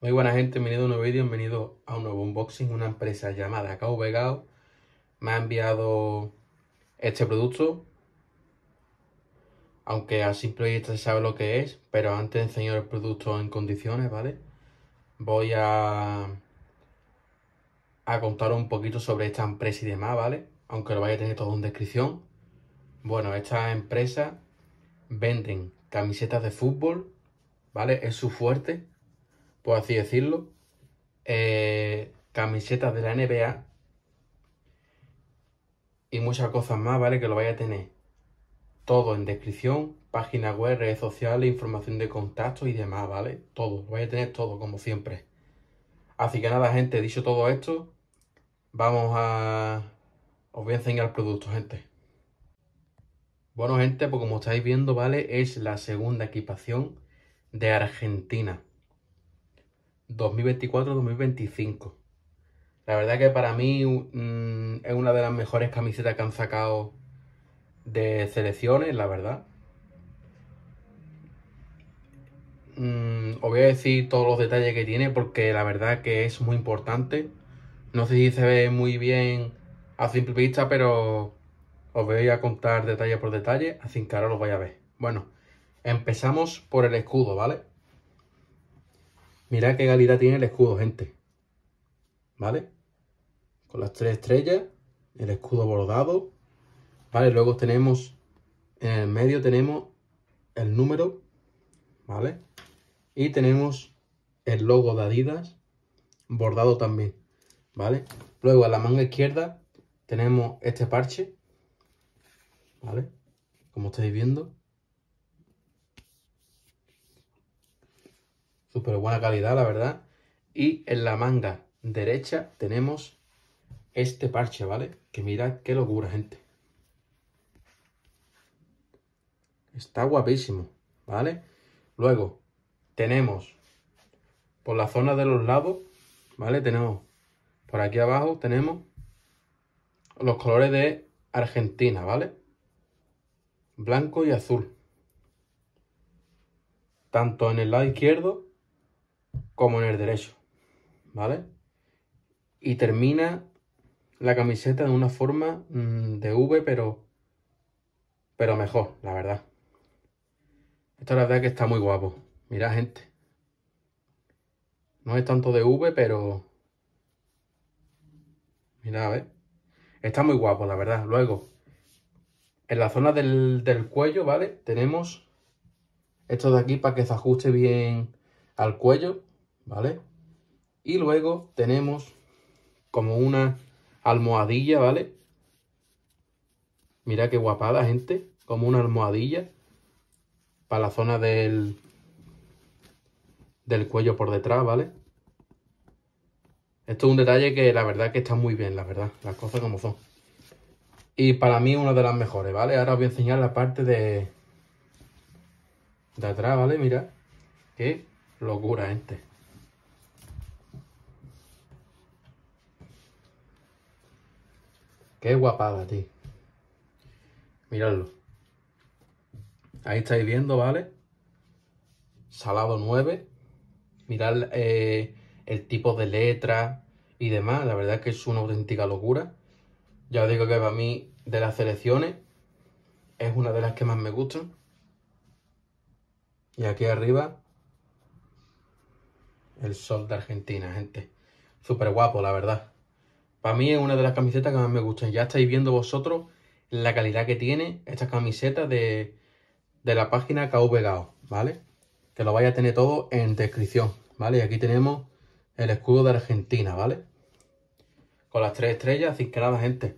Muy buena gente, bienvenido a un nuevo vídeo, bienvenido a un nuevo unboxing. Una empresa llamada Cowbegao me ha enviado este producto. Aunque a simple vista se sabe lo que es, pero antes de enseñar el producto en condiciones, ¿vale? Voy a, a contar un poquito sobre esta empresa y demás, ¿vale? Aunque lo vaya a tener todo en descripción. Bueno, esta empresa venden camisetas de fútbol, ¿vale? Es su fuerte por así decirlo, eh, camisetas de la NBA y muchas cosas más, ¿vale? Que lo vaya a tener. Todo en descripción, página web, redes sociales, información de contacto y demás, ¿vale? Todo, lo vais a tener todo, como siempre. Así que nada, gente, dicho todo esto, vamos a... Os voy a enseñar el producto, gente. Bueno, gente, pues como estáis viendo, ¿vale? Es la segunda equipación de Argentina. 2024-2025. La verdad que para mí mm, es una de las mejores camisetas que han sacado de selecciones, la verdad. Mm, os voy a decir todos los detalles que tiene porque la verdad que es muy importante. No sé si se ve muy bien a simple vista, pero os voy a contar detalle por detalle, así que ahora los voy a ver. Bueno, empezamos por el escudo, ¿vale? Mirad qué calidad tiene el escudo, gente. ¿Vale? Con las tres estrellas, el escudo bordado. ¿Vale? Luego tenemos, en el medio tenemos el número, ¿vale? Y tenemos el logo de Adidas bordado también, ¿vale? Luego en la manga izquierda tenemos este parche, ¿vale? Como estáis viendo. súper buena calidad, la verdad. Y en la manga derecha tenemos este parche, ¿vale? Que mira qué locura, gente. Está guapísimo, ¿vale? Luego tenemos por la zona de los lados, ¿vale? Tenemos por aquí abajo, tenemos los colores de Argentina, ¿vale? Blanco y azul. Tanto en el lado izquierdo como en el derecho, ¿vale? Y termina la camiseta de una forma mm, de V, pero, pero mejor, la verdad. Esto la verdad que está muy guapo. Mirad, gente. No es tanto de V, pero... Mirad, ver Está muy guapo, la verdad. Luego, en la zona del, del cuello, ¿vale? Tenemos esto de aquí para que se ajuste bien al cuello. ¿vale? Y luego tenemos como una almohadilla, ¿vale? Mira qué guapada, gente. Como una almohadilla para la zona del, del cuello por detrás, ¿vale? Esto es un detalle que la verdad que está muy bien, la verdad. Las cosas como son. Y para mí una de las mejores, ¿vale? Ahora os voy a enseñar la parte de, de atrás, ¿vale? Mira. Qué locura, gente. Qué guapada, tío. Miradlo. Ahí estáis viendo, ¿vale? Salado 9. Mirad eh, el tipo de letra y demás. La verdad es que es una auténtica locura. Ya os digo que para mí, de las selecciones, es una de las que más me gustan. Y aquí arriba, el sol de Argentina, gente. Súper guapo, la verdad. Para mí es una de las camisetas que más me gustan. Ya estáis viendo vosotros la calidad que tiene esta camiseta de, la página KVGAO, ¿vale? Que lo vaya a tener todo en descripción, ¿vale? Y aquí tenemos el escudo de Argentina, ¿vale? Con las tres estrellas, así que nada, gente.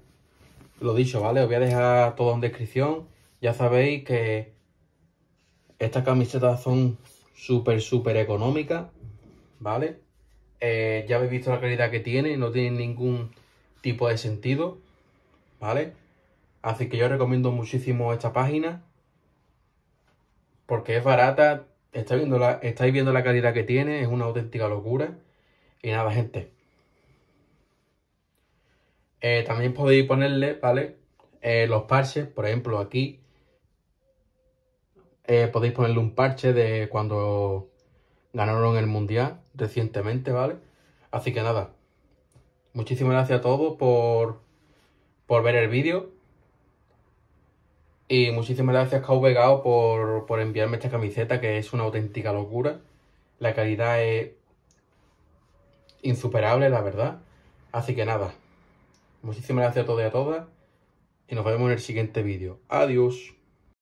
Lo dicho, ¿vale? Os voy a dejar todo en descripción. Ya sabéis que estas camisetas son súper, súper económicas, ¿vale? Eh, ya habéis visto la calidad que tiene, no tiene ningún tipo de sentido, ¿vale? Así que yo recomiendo muchísimo esta página porque es barata, estáis viendo la, estáis viendo la calidad que tiene, es una auténtica locura. Y nada, gente. Eh, también podéis ponerle, ¿vale? Eh, los parches, por ejemplo, aquí. Eh, podéis ponerle un parche de cuando ganaron el mundial recientemente, ¿vale? Así que nada, Muchísimas gracias a todos por, por ver el vídeo. Y muchísimas gracias KVGAO por, por enviarme esta camiseta que es una auténtica locura. La calidad es insuperable, la verdad. Así que nada, muchísimas gracias a todos y a todas. Y nos vemos en el siguiente vídeo. Adiós.